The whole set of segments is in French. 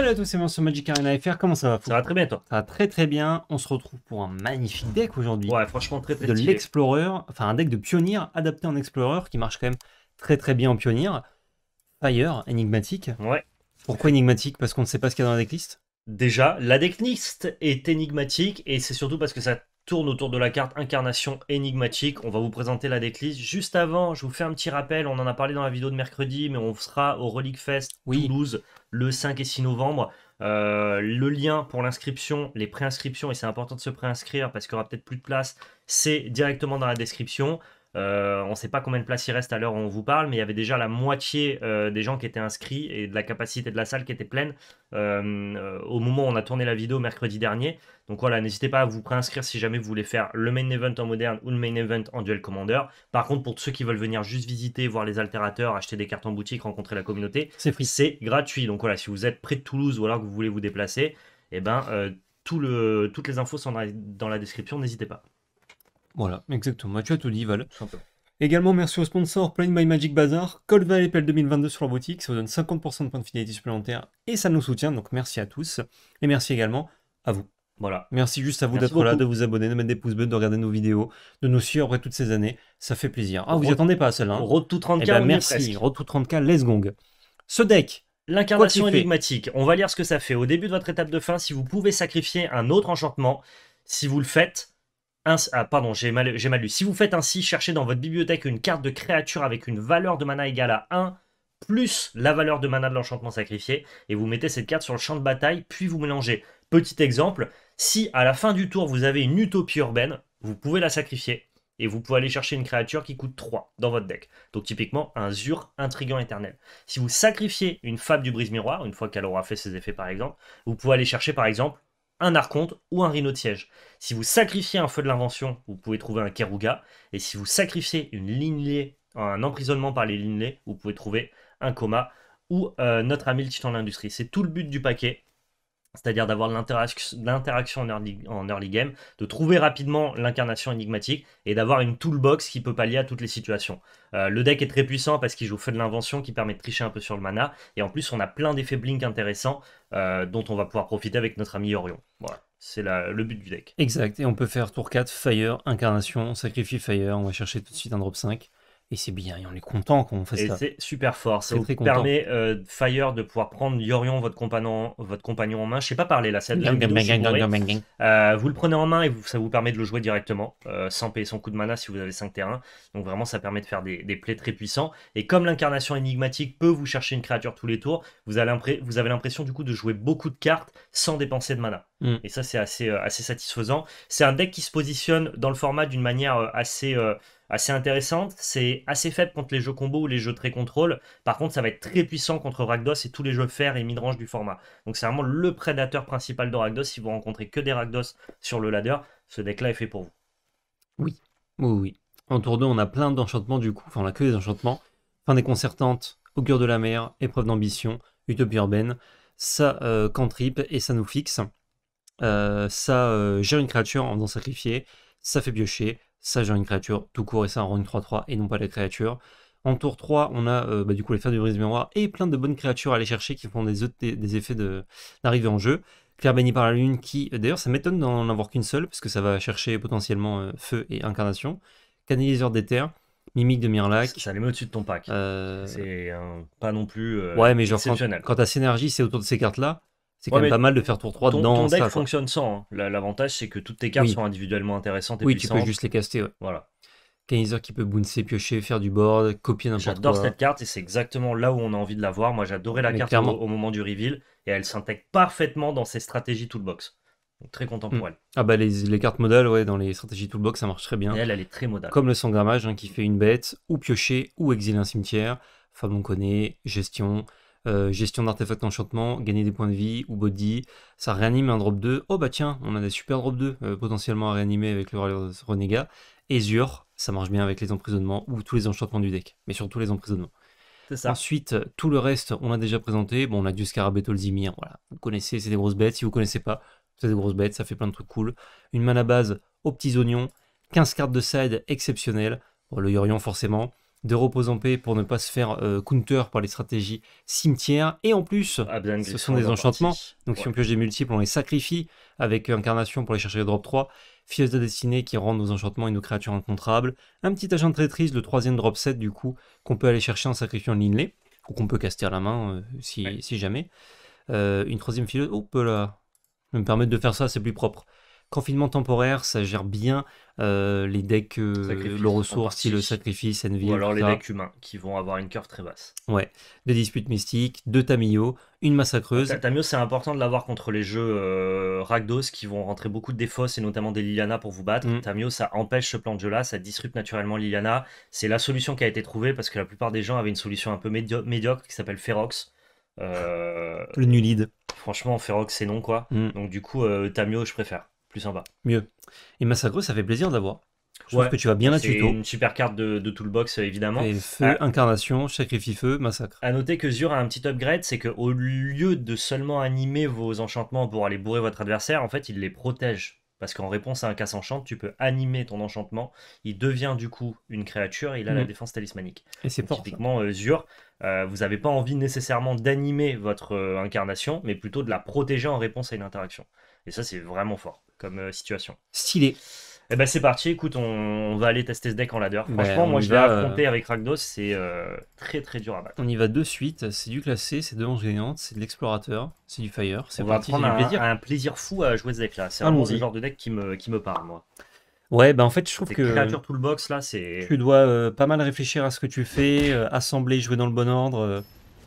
Salut à tous, c'est sur Magic Arena FR, comment ça va Ça va très bien toi Ça va très très bien, on se retrouve pour un magnifique deck aujourd'hui. Ouais, franchement très très De l'explorer, enfin un deck de pionnier adapté en explorer qui marche quand même très très bien en pionnier. Fire, énigmatique. Ouais. Pourquoi énigmatique Parce qu'on ne sait pas ce qu'il y a dans la decklist Déjà, la decklist est énigmatique et c'est surtout parce que ça tourne autour de la carte incarnation énigmatique. On va vous présenter la decklist. Juste avant, je vous fais un petit rappel, on en a parlé dans la vidéo de mercredi, mais on sera au Relic Fest oui. Toulouse le 5 et 6 novembre. Euh, le lien pour l'inscription, les préinscriptions, et c'est important de se préinscrire parce qu'il y aura peut-être plus de place, c'est directement dans la description. Euh, on ne sait pas combien de places il reste à l'heure où on vous parle, mais il y avait déjà la moitié euh, des gens qui étaient inscrits et de la capacité de la salle qui était pleine euh, au moment où on a tourné la vidéo mercredi dernier. Donc voilà, n'hésitez pas à vous préinscrire si jamais vous voulez faire le main event en moderne ou le main event en duel commander. Par contre, pour ceux qui veulent venir juste visiter, voir les altérateurs, acheter des cartes en boutique, rencontrer la communauté, c'est gratuit. Donc voilà, si vous êtes près de Toulouse ou alors que vous voulez vous déplacer, eh ben, toutes les infos sont dans la description, n'hésitez pas. Voilà, exactement. Tu as tout dit, Val. Également, merci aux sponsors Plain by Magic Bazaar, Cold et PL 2022 sur leur boutique. Ça vous donne 50% de points de fidélité supplémentaires et ça nous soutient. Donc, merci à tous. Et merci également à vous. Voilà. Merci juste à vous d'être là, de vous abonner, de mettre des pouces bleus, de regarder nos vidéos, de nous suivre après toutes ces années. Ça fait plaisir. Ah, vous n'y attendez pas à celle-là. Hein. Road to 30K. Eh ben, merci. Road 30K, let's gong. Ce deck, L'incarnation énigmatique, on va lire ce que ça fait. Au début de votre étape de fin, si vous pouvez sacrifier un autre enchantement, si vous le faites, ah, pardon, j'ai mal, mal, lu. Si vous faites ainsi, cherchez dans votre bibliothèque une carte de créature avec une valeur de mana égale à 1 plus la valeur de mana de l'enchantement sacrifié, et vous mettez cette carte sur le champ de bataille, puis vous mélangez. Petit exemple, si à la fin du tour vous avez une utopie urbaine, vous pouvez la sacrifier, et vous pouvez aller chercher une créature qui coûte 3 dans votre deck. Donc typiquement un Zur intrigant éternel. Si vous sacrifiez une fable du brise-miroir, une fois qu'elle aura fait ses effets par exemple, vous pouvez aller chercher par exemple un archonte ou un rhino de siège. Si vous sacrifiez un feu de l'invention, vous pouvez trouver un keruga, et si vous sacrifiez une un emprisonnement par les lignées, vous pouvez trouver un coma ou euh, notre ami le titan de l'industrie. C'est tout le but du paquet c'est-à-dire d'avoir l'interaction en early, game, de trouver rapidement l'incarnation énigmatique et d'avoir une toolbox qui peut pallier à toutes les situations. Euh, le deck est très puissant parce qu'il joue feu de l'invention qui permet de tricher un peu sur le mana et en plus on a plein d'effets blink intéressants euh, dont on va pouvoir profiter avec notre ami Orion. Voilà. C'est le but du deck. Exact, et on peut faire tour 4, Fire, Incarnation, Sacrifie Fire, on va chercher tout de suite un drop 5. Et c'est bien, et on est content qu'on fasse et ça. C'est super fort. Ça vous permet, euh, Fire, de pouvoir prendre Yorion, votre compagnon, votre compagnon en main. Je sais pas parler là, c'est euh, Vous le prenez en main et ça vous permet de le jouer directement, euh, sans payer son coup de mana si vous avez 5 terrains. Donc vraiment, ça permet de faire des, plays très puissants. Et comme l'incarnation énigmatique peut vous chercher une créature tous les tours, vous, avez l'impression du coup de jouer beaucoup de cartes sans dépenser de mana. Mm. Et ça, c'est euh, assez satisfaisant. C'est un deck qui se positionne dans le format d'une manière assez assez intéressante. C'est assez faible contre les jeux combo ou les jeux très contrôle. Par contre, ça va être très puissant contre Ragdos et tous les jeux fer et midrange du format. Donc c'est vraiment le prédateur principal de Ragdos. Si vous rencontrez que des Ragdos sur le ladder, ce deck-là est fait pour vous. Oui, oui, oui. En tour 2, on a plein d'enchantements du coup. Enfin, on a que des enchantements. Fin concertantes, augure de la mer, épreuve d'ambition, utopie urbaine. Ça euh, cantrip et ça nous fixe. Euh, ça euh, gère une créature en faisant sacrifier, ça fait piocher, ça gère une créature tout court et ça rend une 3-3 et non pas la créature. En tour 3, on a euh, bah, du coup les fers du brise miroir et plein de bonnes créatures à aller chercher qui font des, des, effets d'arrivée en jeu. Claire bénie par la lune qui, euh, d'ailleurs, ça m'étonne d'en avoir qu'une seule parce que ça va chercher potentiellement euh, feu et incarnation. Canaliseur des terres, mimique de Mirlac. Ça, les met au-dessus de ton pack. C'est pas non plus ouais, mais genre, exceptionnel. Quand, à t'as Synergie, c'est autour de ces cartes-là. C'est quand même pas mal de faire tour 3 ton, dans Ton deck ça, fonctionne sans. Hein. L'avantage, c'est que toutes tes cartes sont individuellement intéressantes et oui, tu peux juste les caster. Voilà. Canizer qui peut bouncer, piocher, faire du board, copier n'importe quoi. J'adore cette carte et c'est exactement là où on a envie de la voir. Moi, j'adorais la carte au, moment du reveal et elle s'intègre parfaitement dans ses stratégies toolbox. Donc, très pour mm. elle. Ah bah les, cartes modales, ouais, dans les stratégies toolbox, ça marche très bien. elle, elle est très modale. Comme le sangramage hein, qui fait une bête, ou piocher, ou exiler un cimetière. Femme on connaît, gestion, euh, gestion d'artefacts d'enchantement, gagner des points de vie ou body, ça réanime un drop 2. Oh bah tiens, on a des super drop 2 euh, potentiellement à réanimer avec le renégat. Ezure, ça marche bien avec les emprisonnements ou tous les enchantements du deck, mais surtout les emprisonnements. Ensuite, euh, tout le reste, on l'a déjà présenté. Bon, on a du Scarabée Tolzimir, voilà. Vous connaissez, c'est des grosses bêtes. Si vous connaissez pas, c'est des grosses bêtes, ça fait plein de trucs cool. Une mana base aux petits oignons, 15 cartes de side exceptionnelles. le Yorion, forcément de repose en paix pour ne pas se faire euh, counter par les stratégies cimetières. Et en plus, ah, ce sont des enchantements. Donc si on pioche des multiples, on les sacrifie avec Incarnation pour aller chercher le drop 3. Fieuse de destinée qui rend nos enchantements et nos créatures incontrables. Un petit agent de traîtrise, le troisième drop 7 du coup, qu'on peut aller chercher en sacrifiant l'inlay. Ou qu'on peut caster à la main euh, si, jamais. Euh, une troisième fille. Oh, là. me permettre de faire ça, c'est plus propre. Confinement temporaire, ça gère bien euh, les decks, euh, le ressource, si le sacrifice, Envy. Ou alors les decks humains qui vont avoir une curve très basse. Ouais. Des disputes mystiques, deux Tamio, une massacreuse. Ah, Tamio, c'est important de l'avoir contre les jeux euh, ragdos qui vont rentrer beaucoup de défausses et notamment des Liliana pour vous battre. Mm. Tamio, ça empêche ce plan de jeu-là, ça disrupte naturellement Liliana. C'est la solution qui a été trouvée parce que la plupart des gens avaient une solution un peu médiocre qui s'appelle Ferox. Le Nulide. Franchement, Ferox, c'est non quoi. Mm. Donc du coup, Tamio, je préfère plus sympa. Mieux. Et Massacre, ça fait plaisir de Je que tu vas bien la tuto. C'est une super carte de, de toolbox, euh, évidemment. feu, ah. incarnation, sacrifie feu, massacre. À noter que Zur a un petit upgrade, c'est qu'au lieu de seulement animer vos enchantements pour aller bourrer votre adversaire, en fait, il les protège parce qu'en réponse à un casse enchant, tu peux animer ton enchantement. Il devient du coup une créature et il a la mm. défense talismanique. Et c'est pratiquement typiquement euh, euh, vous n'avez pas envie nécessairement d'animer votre euh, incarnation, mais plutôt de la protéger en réponse à une interaction. Et ça, c'est vraiment fort comme situation. Stylé. Eh ben c'est parti, écoute, on, va aller tester ce deck en ladder. Ben, Franchement, moi je l'ai euh, affronté avec Ragnos, c'est euh, très très dur à battre. On y va de suite, c'est du classé, c'est de l'ange gagnante, c'est de l'explorateur, c'est du fire, c'est parti, C'est un, plaisir. fou à jouer ce deck là, c'est vraiment ce genre de deck qui me, qui me parle moi. Ouais, bah en fait, je trouve que toolbox là, c'est tu dois euh, pas mal réfléchir à ce que tu fais, assembler, jouer dans le bon ordre,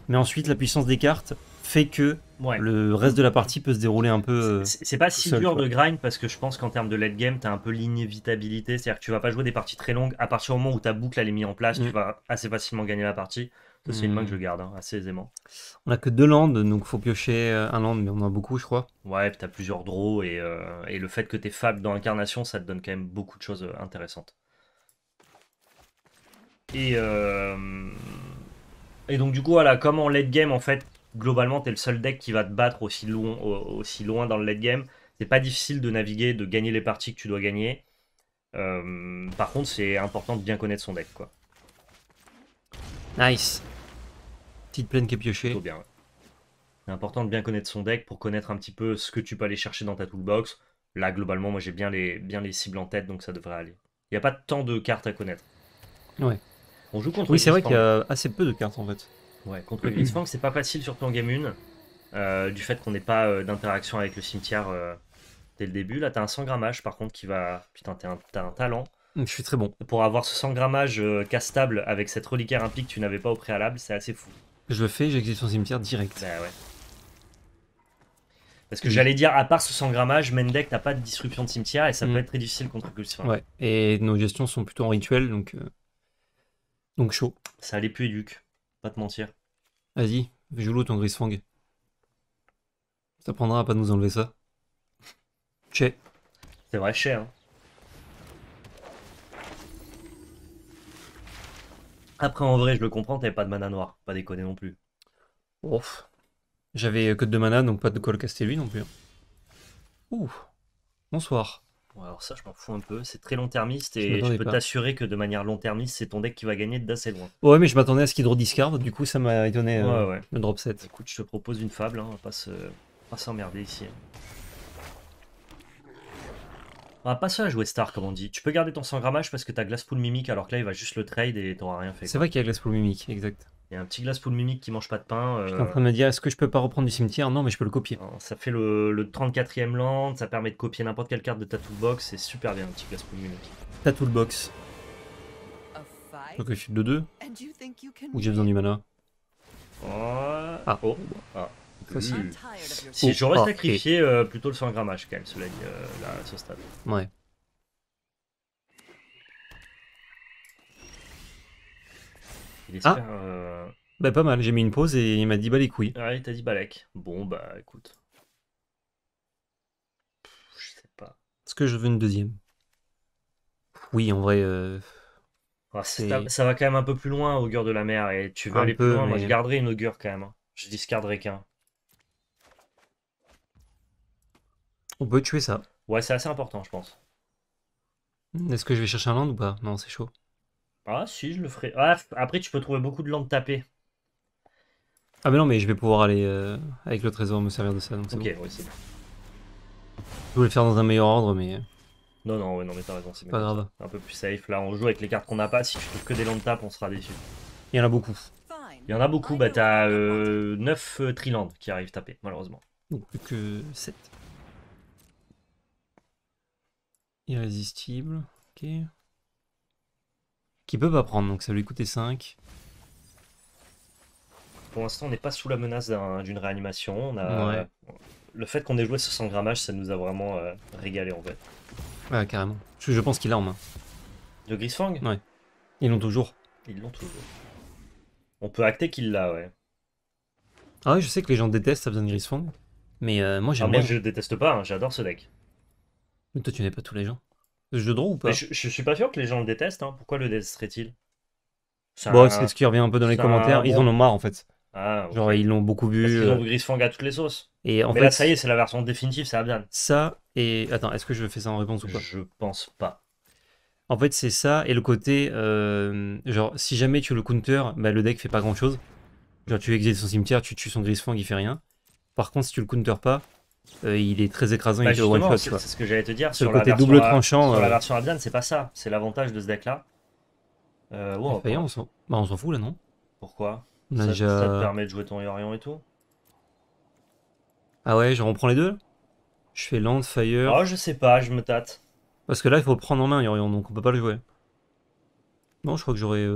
mais ensuite la puissance des cartes, fait que le reste de la partie peut se dérouler un peu. Euh, c'est pas si dur de grind parce que je pense qu'en termes de late game, t'as un peu l'inévitabilité. C'est-à-dire que tu vas pas jouer des parties très longues. À partir du moment où ta boucle elle est mise en place, tu mm. vas assez facilement gagner la partie. c'est une main que je mm. garde hein, assez aisément. On a que deux landes, donc faut piocher euh, un land, mais on en a beaucoup, je crois. Ouais, t'as plusieurs draws et, euh, le fait que t'es fab dans Incarnation, ça te donne quand même beaucoup de choses intéressantes. Et, et donc, du coup, voilà, comment en late game, en fait, globalement, tu es le seul deck qui va te battre aussi loin, aussi loin dans le late game. C'est pas difficile de naviguer, de gagner les parties que tu dois gagner. Euh, par contre, c'est important de bien connaître son deck, quoi. Nice. Petite plaine qui est piochée. bien, C'est important de bien connaître son deck pour connaître un petit peu ce que tu peux aller chercher dans ta toolbox. Là, globalement, moi j'ai bien les, bien les cibles en tête, donc ça devrait aller. Il n'y a pas tant de cartes à connaître. Ouais. On joue contre Oui, c'est vrai qu'il y a assez peu de cartes en fait. Ouais, contre c'est pas facile, surtout en game 1, euh, du fait qu'on n'ait pas euh, d'interaction avec le cimetière euh, dès le début. Là, t'as un 100 grammage par contre, qui va. Putain, t'as un, talent. Je suis très bon. Pour avoir ce 100 grammage euh, castable avec cette reliquaire implique que tu n'avais pas au préalable, c'est assez fou. Je le fais, j'existe son cimetière direct. Bah ouais. Parce que j'allais dire, à part ce 100 grammage Mendek n'a pas de disruption de cimetière et ça peut mm. être très difficile contre Gulsfin. Ouais, et nos gestions sont plutôt en rituel, donc. Donc chaud. Ça allait plus Duc. Pas de mentir. Vas-y, joue ton ton Grisfang. Ça prendra à pas nous enlever ça. Che. C'est vrai, cher. hein. Après, en vrai, je le comprends, t'avais pas de mana noir, Pas déconner non plus. Ouf. J'avais que de mana, donc pas de quoi le caster lui non plus. Hein. Ouh. Bonsoir alors ça, je m'en fous un peu. C'est très long-termiste et je, peux t'assurer que de manière long-termiste, c'est ton deck qui va gagner d'assez loin. Ouais, mais je m'attendais à ce qu'il draw discard, du coup, ça m'a donné euh, le drop set. Écoute, je te propose une fable, hein. on va pas s'emmerder ici. On va pas se à jouer star, comme on dit. Tu peux garder ton 100 grammage parce que t'as Glasspool Mimic, alors que là, il va juste le trade et t'auras rien fait. C'est vrai qu'il y a Glasspool Mimic, exact. Il y a un petit glace pour mimique qui mange pas de pain. Je suis euh. en train de me dire, est-ce que je peux pas reprendre du cimetière Non, mais je peux le copier. ça fait le, 34e land, ça permet de copier n'importe quelle carte de ta Box, c'est super bien, un petit glace pour mimique. Ta toolbox. Ok, je suis de 2 Ou j'ai besoin du mana ah. ah. Oh. Ah. Mmh. Si j'aurais sacrifié euh, plutôt le 100 grammage quand même, cela euh, là, à ce stade. Ouais. Ah. Euh, bah, pas mal, j'ai mis une pause et il m'a dit balek oui. Ouais, il t'a dit balek. Bon, bah écoute. je sais pas. Est-ce que je veux une deuxième Oui, en vrai. Euh, ça, va quand même un peu plus loin, augure de la mer, et tu veux aller plus loin. Moi, je garderai une augure quand même. Hein. Je discarderai qu'un. On peut tuer ça. Ouais, c'est assez important, je pense. Est-ce que je vais chercher un land ou pas Non, c'est chaud. Ah si, je le ferai. Ah, après, tu peux trouver beaucoup de landes tapées. Ah mais non, mais je vais pouvoir aller euh, avec le trésor me servir de ça. Donc ok, oui, c'est Je voulais le faire dans un meilleur ordre, mais... Euh, non, non, non, mais t'as raison, c'est pas grave. Un peu plus safe, là, on joue avec les cartes qu'on a pas, si tu trouves que des landes tapes, on sera déçu. Il y en a beaucoup. Il y en a beaucoup, bah t'as euh, 9 euh, qui arrivent tapées, malheureusement. Donc plus que 7. Irrésistible, ok peut pas prendre, donc ça lui coûtait 5. Pour l'instant, on n'est pas sous la menace d'une réanimation. le fait qu'on ait joué sur 100 grammages, ça nous a vraiment euh, régalé en fait. Ouais, carrément. Je, pense qu'il a en main. De Grisfang Ouais. Ils l'ont toujours. Ils l'ont toujours. On peut acter qu'il l'a, ouais. Ah je sais que les gens détestent, ça besoin de Grisfang. Mais euh, moi j'aime ah, Moi je déteste pas, hein. j'adore ce deck. Mais toi tu n'es pas tous les gens je, suis pas sûr que les gens le détestent. Hein. Pourquoi le détesterait-il C'est bon, c'est ce qui revient un peu dans les commentaires. Ils en ont marre en fait. Ah, genre ils l'ont beaucoup Parce vu. Euh, ont à toutes les sauces. Et en Mais là, ça y est, c'est la version définitive, ça va bien. ça et attends, est-ce que je fais ça en réponse ou pas Je pense pas. En fait, c'est ça et le côté euh, genre si jamais tu le counter, bah, le deck fait pas grand chose. Genre tu exiles son cimetière, tu tues son Grisfang, il fait rien. Par contre, si tu le counter pas, euh, il est très écrasant, il est bah, one C'est ce que j'allais te dire. Sur, côté double tranchant. la euh. version c'est pas ça. C'est l'avantage de ce deck-là. Euh, bah, on s'en fout là, non Pourquoi ça, ça, te permet de jouer ton Yorion et tout Ah ouais, je reprends les deux Je fais Land, Fire. Oh, je sais pas, je me tâte. Parce que là, il faut le prendre en main, Yorion, donc on peut pas le jouer. Non, je crois que j'aurais.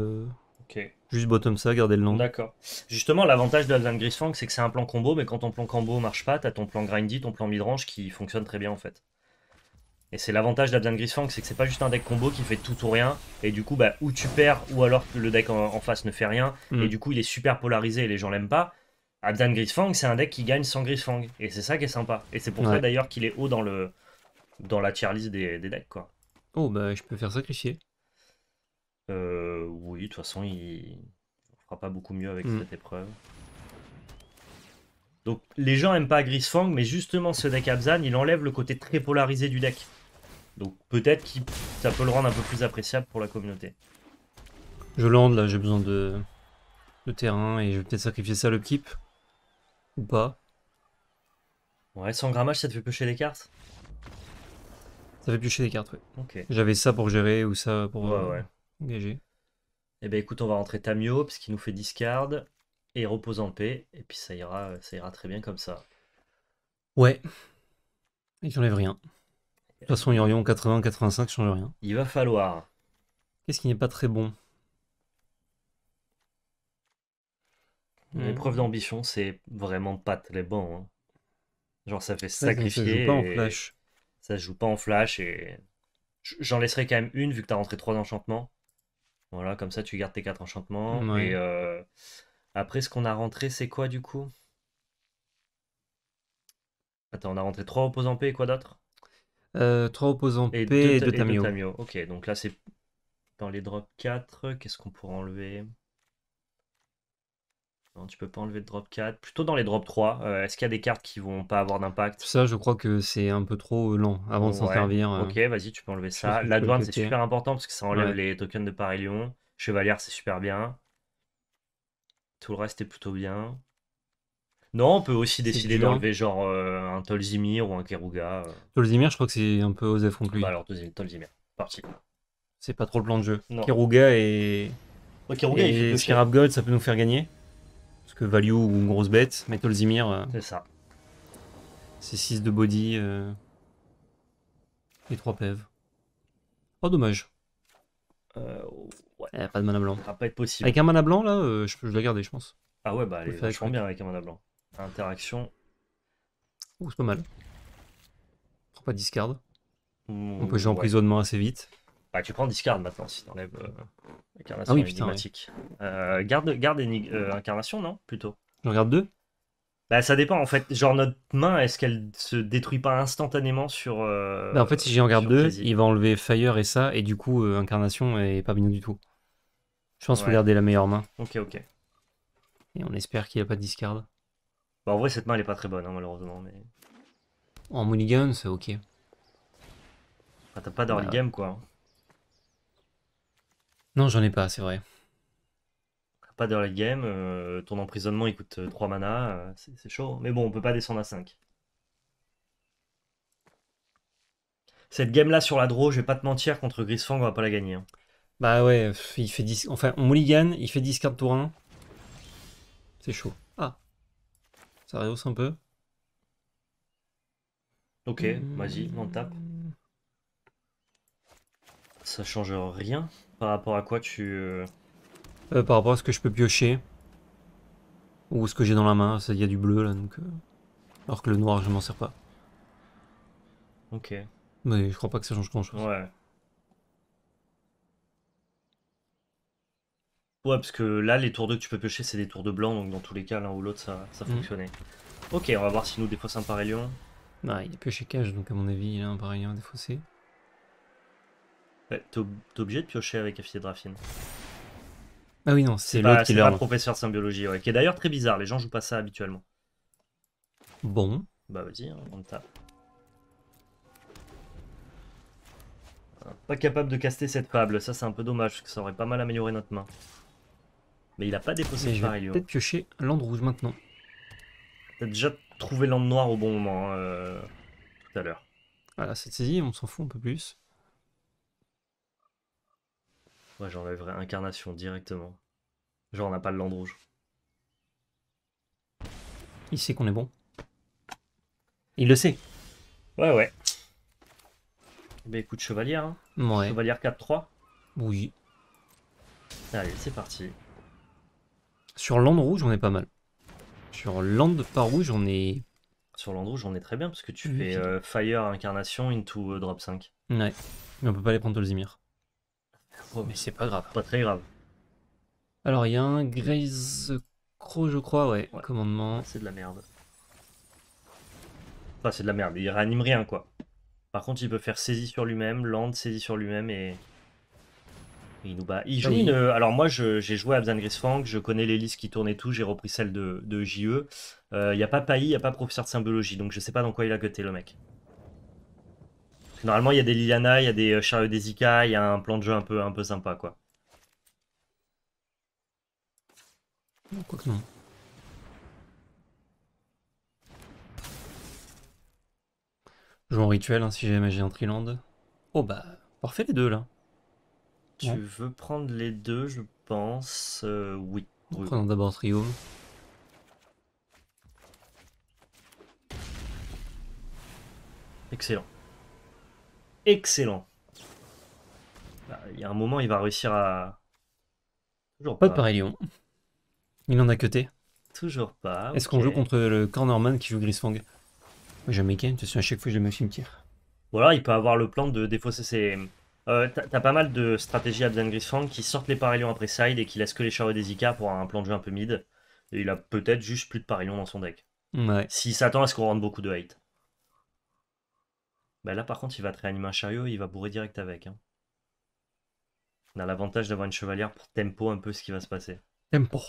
Juste bottom ça, garder le nom. D'accord. Justement, l'avantage de Grisfang, c'est que c'est un plan combo, mais quand ton plan combo marche pas, t'as ton plan grindy, ton plan midrange qui fonctionne très bien en fait. Et c'est l'avantage d'Abdan Grisfang, c'est que c'est pas juste un deck combo qui fait tout ou rien, et du coup, bah, ou tu perds, ou alors le deck en, face ne fait rien, mm. et du coup, il est super polarisé et les gens l'aiment pas. Abdan Grisfang, c'est un deck qui gagne sans Grisfang, et c'est ça qui est sympa. Et c'est pour ça d'ailleurs qu'il est haut dans, le, dans la tier list des, des decks, quoi. Oh, bah, je peux faire sacrifier. Euh, oui, de toute façon, il fera pas beaucoup mieux avec mm. cette épreuve. Donc, les gens aiment pas Grisfang, mais justement, ce deck Abzan, il enlève le côté très polarisé du deck. Donc, peut-être que ça peut le rendre un peu plus appréciable pour la communauté. Je lande là, j'ai besoin de... de terrain et je vais peut-être sacrifier ça le keep. Ou pas. Ouais, sans grammage, ça te fait piocher les cartes Ça fait piocher les cartes, oui. Ok. J'avais ça pour gérer ou ça pour. Ouais, ouais. Engagé. Eh ben écoute, on va rentrer Tamio, parce qu'il nous fait discard, et repose en paix, et puis ça ira, ça ira très bien comme ça. Ouais. et j'enlève rien. De toute façon, Yorion 80-85 change rien. Il va falloir. Qu'est-ce qui n'est pas très bon L'épreuve hmm. d'ambition, c'est vraiment pas très bon. Hein. Genre, ça fait sacrifier. ça, joue pas en flash. Ça se joue pas en flash et. J'en laisserai quand même une vu que t'as rentré trois enchantements. Voilà, comme ça, tu gardes tes 4 enchantements. Et euh, après, ce qu'on a rentré, c'est quoi du coup Attends, on a rentré 3 opposants P et quoi d'autre 3 euh, Trois opposants P et, 2 Tamio. Ok, donc là, c'est dans les drops 4. Qu'est-ce qu'on pourrait enlever tu peux pas enlever de drop 4. Plutôt dans les drop 3. Euh, est-ce qu'il y a des cartes qui vont pas avoir d'impact Ça, je crois que c'est un peu trop euh, lent avant de s'en servir. Euh. Ok, vas-y, tu peux enlever ça. La douane, c'est super important parce que ça enlève les tokens de Paris-Lyon. c'est super bien. Tout le reste est plutôt bien. Non, on peut aussi décider d'enlever genre un Tolzimir ou un Keruga. Tolzimir, je crois que c'est un peu aux contre lui. Bah alors, Tolzimir, parti. C'est pas trop le plan de jeu. Keruga et. Ouais, Keruga, et, ça peut nous faire gagner que value ou une grosse bête. Metal Zimir. Euh, c'est ça. C'est 6 de body. Euh, et 3 pev Oh, dommage. Euh, ouais. Eh, pas de mana blanc. Ça pas être possible. Avec un mana blanc, là, je peux je la garder, je pense. Ah ouais, bah, elle est vachement bien avec un mana blanc. Interaction. Ouh, c'est pas mal. Prends pas de discard. Mmh, On peut jouer emprisonnement assez vite. Bah, tu prends discard maintenant si t'enlèves euh, incarnation ah oui, putain, euh, garde garde euh, incarnation, non Plutôt. J'en garde deux Bah, ça dépend en fait. Genre, notre main, est-ce qu'elle se détruit pas instantanément sur. Bah, en fait, si en garde deux, il va enlever Fire et ça, et du coup, incarnation est pas bien du tout. Je pense regarder garder la meilleure main. Ok, ok. Et on espère qu'il a pas de discard. Bah, en vrai, cette main, elle est pas très bonne, hein, malheureusement. mais... En mulligan, c'est ok. Enfin, t'as pas d'early game, quoi. Hein. Non, j'en ai pas, c'est vrai. Pas de la game, euh, ton emprisonnement il coûte 3 euh, mana, euh, c'est chaud. Hein. Mais bon, on peut pas descendre à 5. Cette game là sur la draw, je vais pas te mentir, contre Grisfang, on va pas la gagner. Hein. Bah ouais, il fait 10. Enfin, on mulligan, il fait 10 cartes tour 1. C'est chaud. Ah. Ça rehausse un peu. Ok, vas-y, on tape. Ça change rien. Par rapport à quoi tu... Euh, euh, par rapport à ce que je peux piocher. Ou ce que j'ai dans la main, il y a du bleu là, donc... Euh, alors que le noir, je m'en sers pas. Ok. Mais je crois pas que ça change grand chose. Ouais. Ouais, parce que là, les tours de que tu peux piocher, c'est des tours de blanc, donc dans tous les cas, l'un ou l'autre, ça, ça mhm. fonctionnait. Ok, on va voir si nous défaussons un parélion. Bah, il a pioché cage, donc à mon avis, il a un pareil lion hein, T'es obligé de piocher avec Raffine. Ah oui, non, c'est l'autre qui c'est professeur de symbiologie, ouais, qui est d'ailleurs très bizarre. Les gens jouent pas ça habituellement. Bon. Bah vas-y, hein, on tape. Pas capable de caster cette fable, ça c'est un peu dommage, parce que ça aurait pas mal amélioré notre main. Mais il a pas déposé Mais je peut-être piocher l'Ande Rouge maintenant. T'as déjà trouvé l'Ande noire au bon moment, euh, tout à l'heure. Voilà, cette saisie, on s'en fout un peu plus. Ouais, j'enlèverais incarnation directement. Genre, on n'a pas le land rouge. Il sait qu'on est bon. Il le sait. Ouais, ouais. Bah écoute, chevalière. Hein. Chevalière 4-3. Oui. Allez, c'est parti. Sur land rouge, on est pas mal. Sur land pas rouge, on est. Sur land rouge, on est très bien parce que tu fais euh, Fire incarnation into euh, drop 5. Ouais. Mais on peut pas les prendre Tolzimir. Oh mais c'est pas grave. Pas très grave. Alors, il y a un je crois, ouais. Commandement. C'est de la merde. Enfin, c'est de la merde. Il réanime rien, quoi. Par contre, il peut faire saisie sur lui-même, land, saisie sur lui-même et... Il nous bat. Il joue euh, Alors moi, j'ai joué à gris Grisfang, je connais les listes qui tournent et tout, j'ai repris celle de, JE. E. Euh, il y n'y a pas Paï, il n'y a pas professeur de symbologie, donc je sais pas dans quoi il a goûté le mec. Normalement, il y a des Liliana, il y a des euh, chariots des il y a un plan de jeu un peu, un peu sympa, quoi. Quoi que non. jouer en rituel hein, si j'ai un Triland. Oh bah, parfait les deux là. Tu veux prendre les deux, je pense. Euh, oui. Prenons d'abord Trio. Excellent excellent. Bah, il y a un moment, il va réussir à... Toujours pas. de Il en a cuté. Toujours pas. Est-ce qu'on joue contre le Cornerman qui joue Grisfang jamais de toute à chaque fois, je le mets cimetière. Ou il peut avoir le plan de défausser ses... Euh, t'as pas mal de stratégies à gris Grisfang qui sortent les Parélions après side et qui laissent que les chariots des pour un plan de jeu un peu mid. Et il a peut-être juste plus de Parélions dans son deck. Ouais. S'il s'attend à ce qu'on rende beaucoup de hate. Bah là, par contre, il va te réanimer un chariot et il va bourrer direct avec. Hein. On a l'avantage d'avoir une chevalière pour tempo un peu ce qui va se passer. Tempo.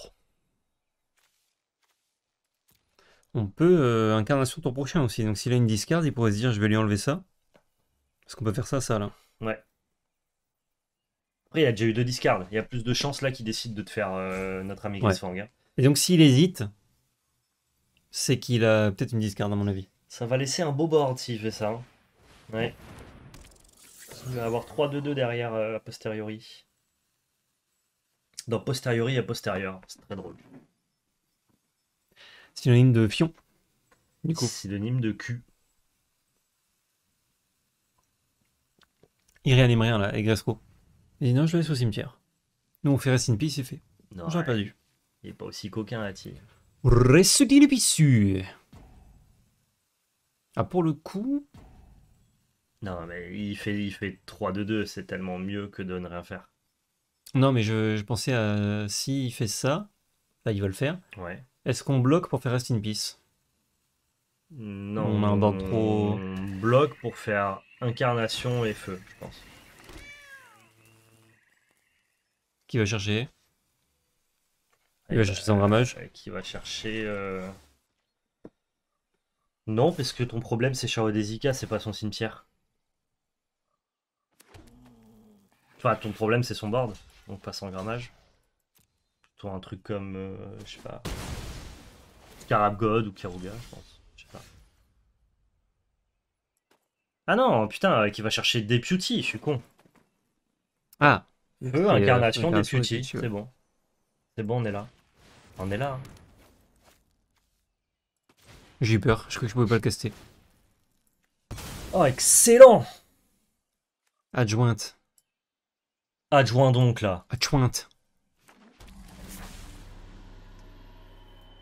On peut euh, incarnation ton prochain aussi. Donc s'il a une discard, il pourrait se dire je vais lui enlever ça. Parce qu'on peut faire ça, ça là. Hein. Ouais. Après, il a déjà eu deux discards. Il y a plus de chances là qu'il décide de te faire euh, notre ami Chris hein. Et donc s'il hésite, c'est qu'il a peut-être une discard à mon avis. Ça va laisser un beau board s'il fait ça. Ouais. Il va avoir 3-2-2 derrière euh, a posteriori. Dans posteriori a postérieur. C'est très drôle. Synonyme de fion. Du coup. Synonyme de cul. Il réanime rien là, Egresco. Il dit non, je le laisse au cimetière. Nous on fait Rest in Peace, c'est fait. Non. J'aurais pas dû. Il est pas aussi coquin là-dessus. Rest in Ah, pour le coup, non, mais il fait, il fait 3 de 2, c'est tellement mieux que de ne rien faire. Non, mais je, pensais à s'il fait ça, là bah, il va le faire. Ouais. Est-ce qu'on bloque pour faire Rest in Peace Non. On a On bloque pour faire incarnation et feu, je pense. Qui va chercher Il va eh chercher son ben, grammage euh, Qui va chercher. Euh, non, parce que ton problème c'est Charo Desica, c'est pas son cimetière. Enfin, ton problème, c'est son board. Donc, passe en grammage. Plutôt un truc comme, euh, je sais pas, Scarab God ou Kiruga, je pense. Je sais pas. Ah non, putain, euh, qui va chercher des Deputy, je suis con. Ah Eux, euh, incarnation, des Deputy, c'est bon. C'est bon, on est là. On est là. Hein. J'ai eu peur, je crois que je pouvais pas le caster. Oh, excellent Adjointe. Adjoint donc là. Adjointe.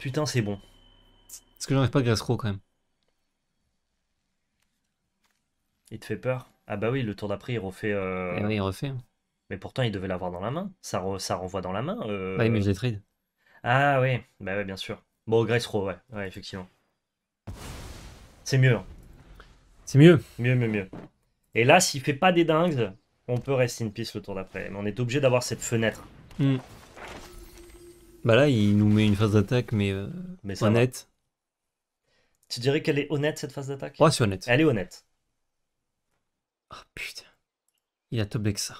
Putain, c'est bon. Est-ce que j'enlève pas grassro quand même Il te fait peur Ah bah oui, le tour d'après il refait. Euh, eh refait. Hein. Mais pourtant il devait l'avoir dans la main. Ça, ça renvoie dans la main. Euh. Bah ah oui, bah ouais, bien sûr. Bon, Grace ouais, ouais, effectivement. C'est mieux. Hein. C'est mieux. Mieux, mieux, mieux. Et là, s'il fait pas des dingues, on peut rester une piste le tour d'après, mais on est obligé d'avoir cette fenêtre. Hmm. Bah là, il nous met une phase d'attaque, mais, euh, mais honnête. Tu dirais qu'elle est honnête cette phase d'attaque Ouais, c'est honnête. Elle est honnête. Oh putain. Il a top deck ça.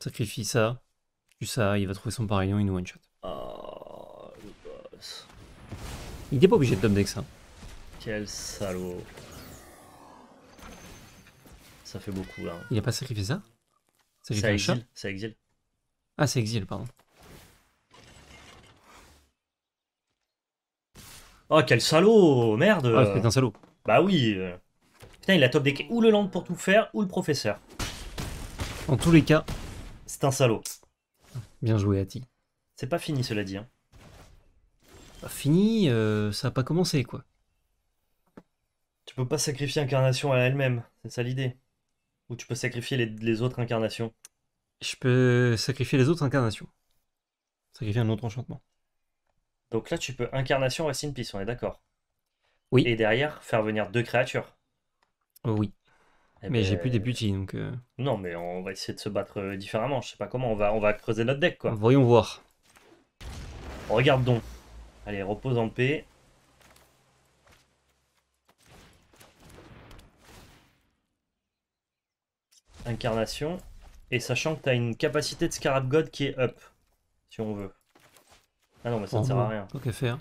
Sacrifie ça, tu ça, il va trouver son parillon, il nous one shot. Oh, ah, le boss. Il n'est pas obligé de top deck ça. Quel salaud ça fait beaucoup là. Il a pas sacrifié ça C'est exil. C'est exil. Ah, c'est exil, pardon. Oh, quel salaud Merde ah, c'est un salaud. Bah oui euh. Putain, il a top quais ou le land pour tout faire, ou le professeur. En tous les cas... C'est un salaud. Bien joué, ti C'est pas fini, cela dit. Hein. Pas fini, euh, ça a pas commencé, quoi. Tu peux pas sacrifier Incarnation à elle-même, c'est ça l'idée. Ou tu peux sacrifier les, autres incarnations Je peux sacrifier les autres incarnations. Sacrifier un autre enchantement. Donc là, tu peux incarnation racine in Peace, on est d'accord Oui. Et derrière, faire venir deux créatures euh, Oui. Eh mais j'ai ben, plus des beauty, donc. Euh. Non, mais on va essayer de se battre euh, différemment. Je sais pas comment, on va, on va creuser notre deck, quoi. Voyons voir. Regarde donc. Allez, repose en paix. Incarnation. Et sachant que tu as une capacité de Scarab God qui est up, si on veut. Ah non, mais ça ne sert à oh, rien. Ok, fait, faire. Hein.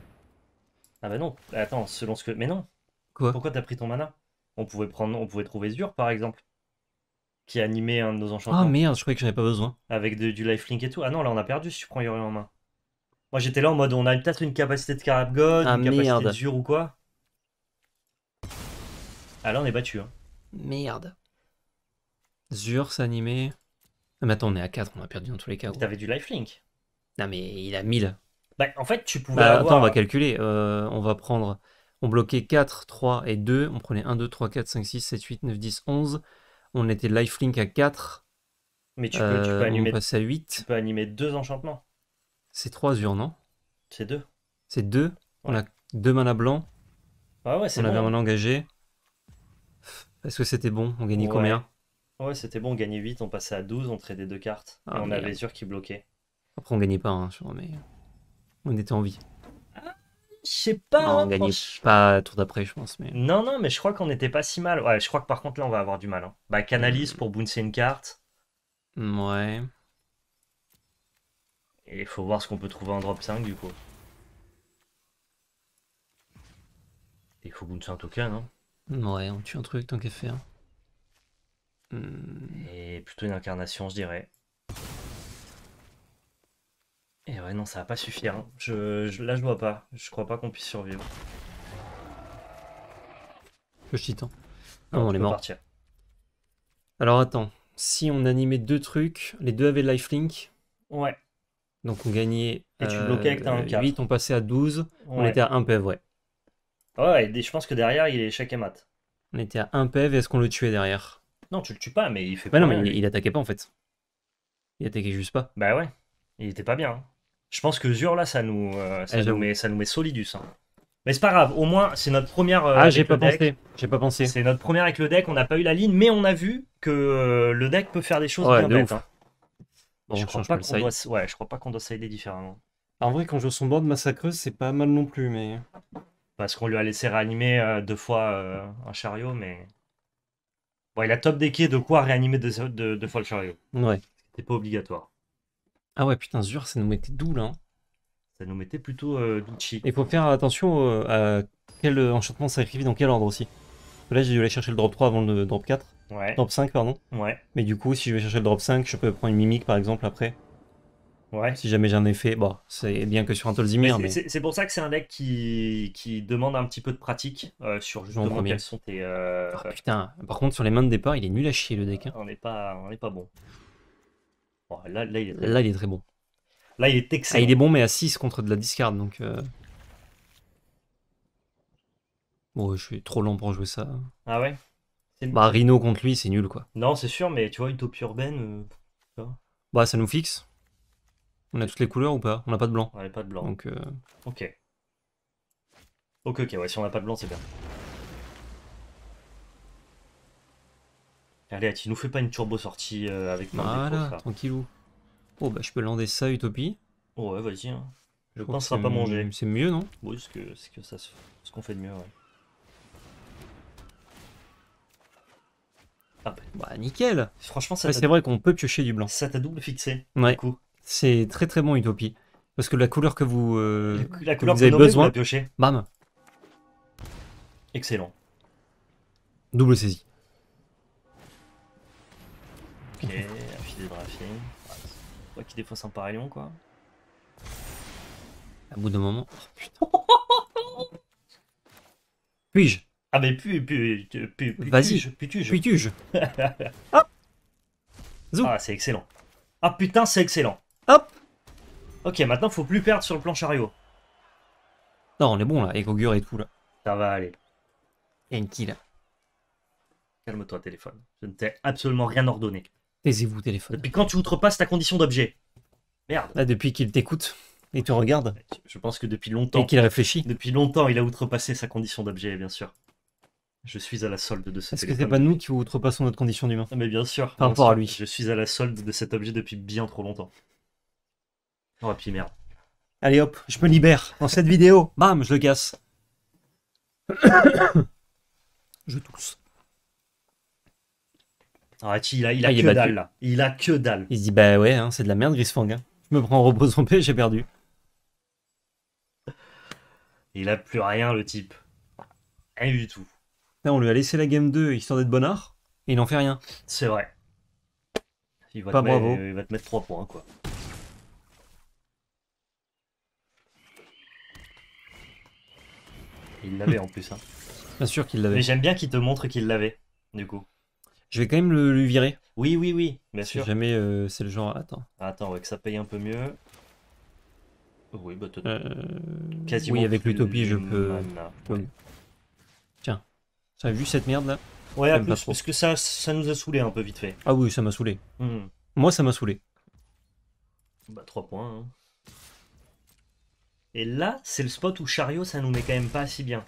Ah bah non, attends, selon ce que... Mais non Quoi Pourquoi t'as pris ton mana on pouvait, prendre... on pouvait trouver Zur, par exemple, qui animait un de nos enchantements. Ah merde, je croyais que j'avais pas besoin. Avec du lifelink et tout. Ah non, là on a perdu si tu prends Yoru en main. Moi j'étais là en mode, on a peut-être une capacité de Scarab God, ah, une capacité de Zur ou quoi. Ah là on est battu. Hein. Merde. Zur s'animer. Ah, mais attends, on est à 4, on a perdu dans tous les cas. T'avais du lifelink. Non, mais il a 1000. Bah, en fait, tu pouvais. Bah, avoir... Attends, on va calculer. Euh, on va prendre. On bloquait 4, 3 et 2. On prenait 1, 2, 3, 4, 5, 6, 7, 8, 9, 10, 11. On était lifelink à 4. Mais tu peux, euh, animer. On passe à 8. Tu peux animer 2 enchantements. C'est 3 Zur, non C'est 2. C'est 2. On a 2 manas blancs. Ah ouais, on bon. avait un engagé. Est-ce que c'était bon On gagnait combien Ouais, c'était bon, on gagnait 8, on passait à 12, on tradait deux cartes. Ah, et on avait sûr qui bloquait. Après, on gagnait pas, hein, mais on était en vie. Ah, je sais pas. on hein, gagnait pas tour d'après, je pense. Mais... Non, non, mais je crois qu'on était pas si mal. Ouais, je crois que par contre, là, on va avoir du mal. Hein. Bah, canalise euh. pour bouncer une carte. Ouais. Et il faut voir ce qu'on peut trouver en drop 5 du coup. Il faut bouncer un token, non. Hein. Ouais, on tue un truc tant qu'à faire. Hmm. Et plutôt une incarnation, je dirais. Et ouais, non, ça va pas suffire. Hein. Je, là, je vois pas. Je crois pas qu'on puisse survivre. Je titan. ah, on est mort. Alors attends, si on animait deux trucs, les deux avaient lifelink. Ouais. Donc on gagnait et tu bloquais avec 8, euh, on passait à 12, on était à 1 pev, ouais. Ouais, je pense que derrière, il est chacun. et mat. On était à 1 PV, est-ce qu'on le tuait derrière non, tu le tues pas, mais il fait pas. non, mais euh, il, attaquait pas en fait. Il attaquait juste pas. Bah ouais, il était pas bien. Hein. Je pense que Zur là, ça nous, euh, ça, eh, nous met, ça nous met Solidus. Hein. Mais c'est pas grave, au moins c'est notre première. Euh, ah, j'ai pas pensé. J'ai pas pensé. C'est notre première avec le deck, on n'a pas eu la ligne, mais on a vu que le deck peut faire des choses bien bêtes. Hein. je, crois pas ouais, je crois pas qu'on doit s'aider différemment. En vrai, quand je joue son board massacreuse, c'est pas mal non plus, mais. Parce qu'on lui a laissé réanimer deux fois un chariot, mais. Bon, il a top decké de quoi réanimer de, de, Fall Chariot. Ouais. C'était pas obligatoire. Ah ouais, putain, Zur, ça nous mettait doux là. Hein? Ça nous mettait plutôt euh, Duchi. Et faut faire attention euh, à quel enchantement écrivait dans quel ordre aussi. Là, j'ai dû aller chercher le drop 3 avant le drop 4. Ouais. Drop 5, pardon. Ouais. Mais du coup, si je vais chercher le drop 5, je peux prendre une mimique par exemple après. Ouais. Si jamais j'en ai fait, bon, c'est bien que sur un Tolzimir. Mais c'est pour ça que c'est un deck qui, qui, demande un petit peu de pratique euh, sur justement sont tes. Euh, oh, putain, par contre, sur les mains de départ, il est nul à chier le deck. Hein. On n'est pas, on pas bon. Oh, là, là, il est... là, il est très bon. Là, il est excellent. Ah, il est bon, mais à 6 contre de la discard. Donc. Bon, euh. je suis trop lent pour jouer ça. Ah ouais Bah, Rhino contre lui, c'est nul quoi. Non, c'est sûr, mais tu vois, une taupe urbaine. bah, ça nous fixe. On a toutes les couleurs ou pas On n'a pas de blanc. On n'a pas de blanc. Euh, ok. Ok, ok, ouais, si on n'a pas de blanc, c'est bien. Allez, tu nous fais pas une turbo sortie mon euh, avec ça. Voilà, tranquillou. Oh, bah, je peux lander ça, Utopie. Ouais, vas-y. Hein. Je, pense ça va pas manger. C'est mieux, non Oui, c'est que, que ça, ce qu'on fait de mieux, ouais. Ah bah. bah nickel Franchement, ça C'est vrai qu'on peut piocher du blanc. Ça t'a double fixé, ouais. du coup. C'est très très bon Utopie. Parce que la couleur que vous, euh, vous avez besoin, vous bam. Excellent. Double saisie. Ok, de Toi qui défonce un quoi. À bout de moment. Oh, putain. Puis-je Ah mais puis puis puis Vas-y. Puis-tu Puis-tu ah c'est excellent. Ah putain c'est excellent. Hop Ok, maintenant, faut plus perdre sur le plan chariot. Non, on est bon, là, avec Augur et tout, là. Ça va aller. une là. Calme-toi, téléphone. Je ne t'ai absolument rien ordonné. Taisez-vous, téléphone. Depuis quand tu outrepasses ta condition d'objet Merde. Là, depuis qu'il t'écoute et te regarde. Je pense que depuis longtemps. Et qu'il réfléchit. Depuis longtemps, il a outrepassé sa condition d'objet, bien sûr. Je suis à la solde de ce Est-ce que c'est pas nous qui outrepassons notre condition d'humain ah, Mais bien sûr. Par rapport à lui. Je suis à la solde de cet objet depuis bien trop longtemps. Oh, puis merde. Allez hop, je me libère. Dans cette vidéo, bam, je le casse. je tousse. Ah il a, il a ah, que dalle là. Il a que dalle. Il se dit bah ouais, hein, c'est de la merde Grisfang. Hein. Je me prends en repos paix, j'ai perdu. Il a plus rien le type. Rien du tout. Là, on lui a laissé la game 2 histoire d'être bonnard, et il n'en fait rien. C'est vrai. Pas bravo. il va te mettre 3 points quoi. Il l'avait en plus. Hein. Bien sûr qu'il l'avait. Mais j'aime bien qu'il te montre qu'il l'avait, du coup. Je vais quand même le, lui virer. Oui, oui, oui, bien sûr. Si jamais euh, c'est le genre. Attends. Ah, attends, avec ça paye un peu mieux. Oui, bah, euh... Quasiment. Oui, avec l'utopie, je peux. Tiens, ça a vu cette merde là Ouais, parce que ça, ça nous a saoulé un peu vite fait. Ah oui, ça m'a saoulé. Hmm. Moi, ça m'a saoulé. Bah, 3 points. Hein. Et là, c'est le spot où Chariot, ça nous met quand même pas si bien.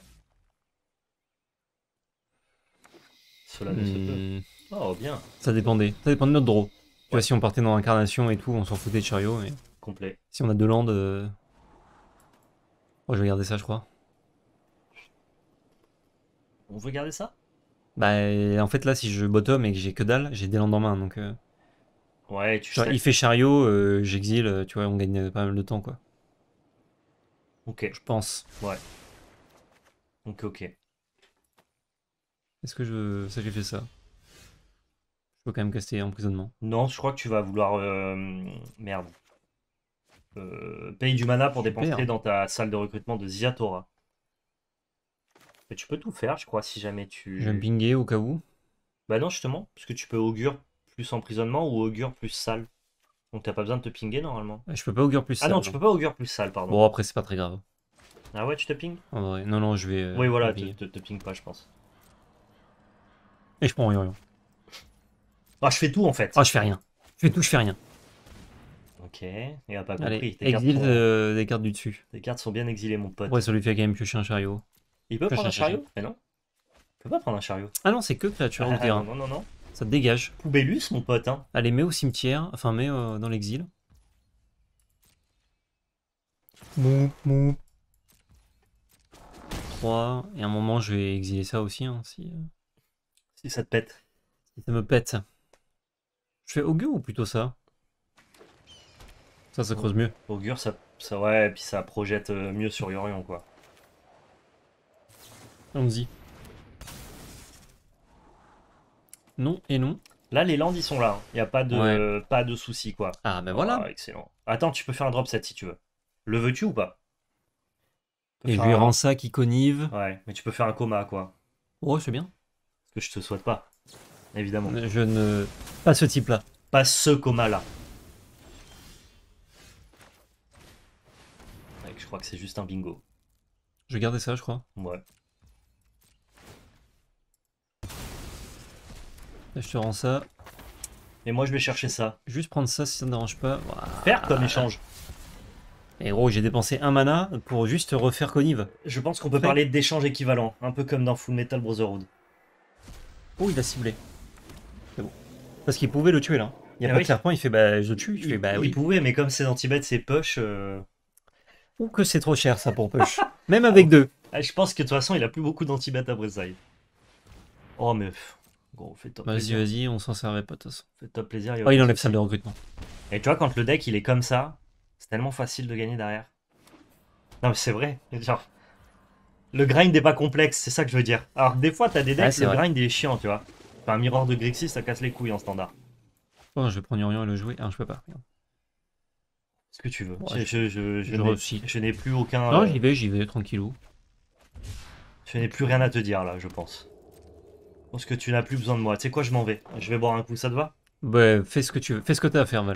Cela ne se peut. Hmm. Oh, bien. Ça dépendait. Ça dépend de notre draw. Tu vois, si on partait dans l'incarnation et tout, on s'en foutait de Chariot. Complet. Si on a deux landes... Euh, oh, je vais garder ça, je crois. On veut garder ça Bah, en fait, là, si je bottom et que j'ai que dalle, j'ai des landes en main, donc... Euh, ouais, tu Il fait chariot, euh, j'exile, tu vois, on gagne pas mal de temps, quoi. Ok. Je pense. Ouais. donc ok. Est-ce que je. Ça, j'ai fait ça. Je peux quand même caster emprisonnement. Non, je crois que tu vas vouloir. Euh, merde. Euh, paye du mana pour dépenser dans ta salle de recrutement de Ziatora. Mais tu peux tout faire, je crois, si jamais tu. Je vais au cas où. Bah non, justement, parce que tu peux augure plus emprisonnement ou augure plus salle. Donc t'as pas besoin de te pinguer normalement. Je peux pas augure plus sale. Ah non, tu hein. peux pas augure plus sale, pardon. Bon, après, c'est pas très grave. Ah ouais, tu te pingues ouais, non, non, je vais. Euh, oui, voilà, te, te, te pas, je pense. Et je prends rien. Ah, je fais tout en fait. Ah, je fais rien. Je fais tout, je fais rien. Ok, il a pas compris. Allez, exil des cartes du dessus. Les cartes sont bien exilées, mon pote. Ouais, ça lui fait quand même piocher un chariot. Il peut prendre un chariot Mais non. Il peut pas prendre un chariot. Ah non, c'est que créature ah, ou terrain. Non, non, non. Ça te dégage. Poubellus, mon pote. Hein. Allez, mets au cimetière. Enfin, mets euh, dans l'exil. Mou, mou. 3. Et à un moment, je vais exiler ça aussi. Hein, si, euh, ça te pète. Si ça me pète. Je fais augure ou plutôt ça Ça, ça creuse mieux. Augure, ça, ça ouais, et puis ça projette euh, mieux sur Yorion, quoi. Allons-y. non et non. Là, les Landes, ils sont là. Hein. Il n'y a pas de, pas de souci, quoi. Ah, mais ben voilà. Ah, excellent. Attends, tu peux faire un drop set si tu veux. Le veux-tu ou pas Et lui rend ça qui connive. Ouais, mais tu peux faire un coma, quoi. Oh, c'est bien. Que je te souhaite pas, évidemment. Je ne. Pas ce type-là. Pas ce coma-là. je crois que c'est juste un bingo. Je vais garder ça, je crois. Ouais. je te rends ça. Et moi, je vais chercher ça. Juste prendre ça si ça ne dérange pas. Faire comme échange. Et gros, j'ai dépensé un mana pour juste refaire Conive. Je pense qu'on peut parler d'échange équivalent, un peu comme dans Full Metal Brotherhood. Oh, il a ciblé. C'est bon. Parce qu'il pouvait le tuer là. Il n'y a eh pas il fait bah je le tue. Bah, il, pouvait, mais comme c'est anti c'est push. Ou que c'est trop cher ça pour push. Même avec ah deux. Ah, je pense que de toute façon, il a plus beaucoup danti à Bresaille. Oh, meuf. Vas-y, vas-y, on s'en servait pas de toute façon. Fais top plaisir. Oh, il enlève ça de recrutement. Et tu vois, quand le deck il est comme ça, c'est tellement facile de gagner derrière. Non, mais c'est vrai. Genre, le grind n'est pas complexe, c'est ça que je veux dire. Alors, des fois, t'as des decks, le grind est chiant, tu vois. un miroir de Grixis, ça casse les couilles en standard. Oh, je vais prendre à et le jouer. Ah, je peux pas. Ce que tu veux. je, je, je, je n'ai plus aucun. Non, euh, j'y vais, j'y vais, tranquillou. Je n'ai plus rien à te dire là, je pense. Parce que tu n'as plus besoin de moi. Tu sais quoi, je m'en vais. Je vais boire un coup, ça te va Bah, fais ce que tu veux. Fais ce que t'as à faire, Val.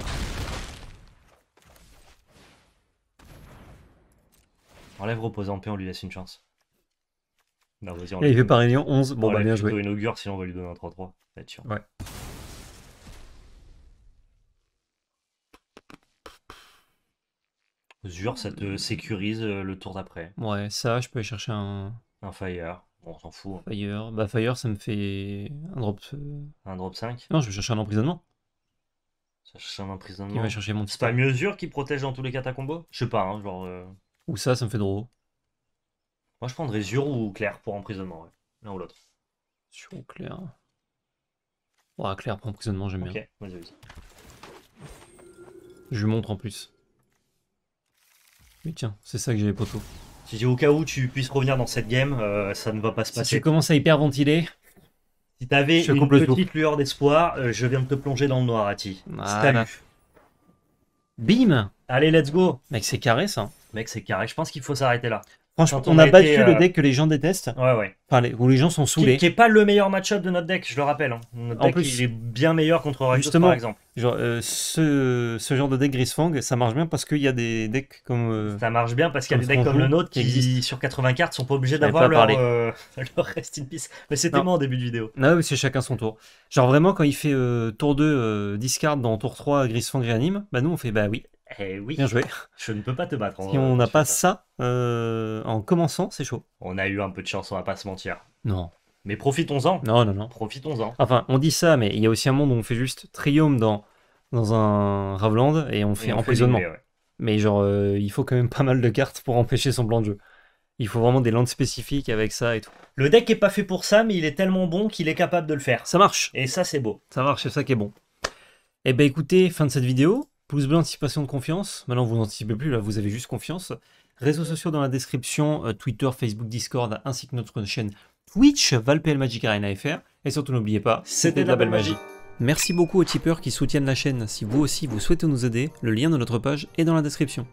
Enlève repose en paix, on lui laisse une chance. vas-y, on Et il fait par réunion 11. Bon, bah, bien joué. On inaugure, sinon on va lui donner un 3-3. Ouais. jure ça te euh, sécurise euh, le tour d'après. Ouais, ça, je peux aller chercher un... Un fire. Bon, on s'en fout. Hein. Fire, bah Fire, ça me fait un drop. Euh. Un drop 5 Non, je vais chercher un emprisonnement. Ça cherche un emprisonnement. va chercher mon C'est pas mesure qui protège dans tous les cas combo Je sais pas, hein, genre. Euh. Ou ça, ça me fait drôle. Moi, je prendrais Zur ou Claire pour emprisonnement, ouais. L'un ou l'autre. Zur ou Claire. Claire pour emprisonnement, j'aime bien. Ok, vas-y, vas Je lui montre en plus. Mais tiens, c'est ça que j'ai les poteaux. J'ai au cas où tu puisses revenir dans cette game, euh, ça ne va pas se passer. Si tu commences à hyperventiler. Si t'avais une petite lueur d'espoir, euh, je viens de te plonger dans le noir, Ati. Voilà. Bim Allez, let's go Mec, c'est carré ça. Mec, c'est carré. Je pense qu'il faut s'arrêter là. Franchement, on, a, battu le euh, deck que les gens détestent. Ouais, ouais. Enfin, les, où les gens sont saoulés. Qui, n'est pas le meilleur match-up de notre deck, je le rappelle. Hein. Notre en deck, plus, il est bien meilleur contre justement, par exemple. Genre, euh, ce, ce, genre de deck Grisfang, ça marche bien parce qu'il y a des decks comme. Euh, ça marche bien parce qu'il y a des decks comme le nôtre qui, sur 80 cartes, sont pas obligés d'avoir leur, leur, rest Mais c'était moi en début de vidéo. Non, mais c'est chacun son tour. Genre, vraiment, quand il fait tour 2, discard dans tour 3, Grisfang réanime, bah nous, on fait bah oui, eh oui. Bien Je ne peux pas te battre. si on n'a pas ça, euh, en commençant, c'est chaud. On a eu un peu de chance, on va pas se mentir. Non. Mais profitons-en. Non, non, non. Profitons-en. Enfin, on dit ça, mais il y a aussi un monde où on fait juste triome dans, dans un Ravland et on fait emprisonnement. Mais genre, euh, il faut quand même pas mal de cartes pour empêcher son plan de jeu. Il faut vraiment des landes spécifiques avec ça et tout. Le deck est pas fait pour ça, mais il est tellement bon qu'il est capable de le faire. Ça marche. Et ça, c'est beau. Ça marche, c'est ça qui est bon. Eh ben écoutez, fin de cette vidéo. Pouce bleu, anticipation de confiance. Maintenant, vous n'anticipez plus, là, vous avez juste confiance. Réseaux sociaux dans la description, euh, Twitter, Facebook, Discord, ainsi que notre chaîne Twitch, Valpl Magic Arena FR. Et surtout, n'oubliez pas, c'était de la belle magie. Merci beaucoup aux tipeurs qui soutiennent la chaîne. Si vous aussi vous souhaitez nous aider, le lien de notre page est dans la description.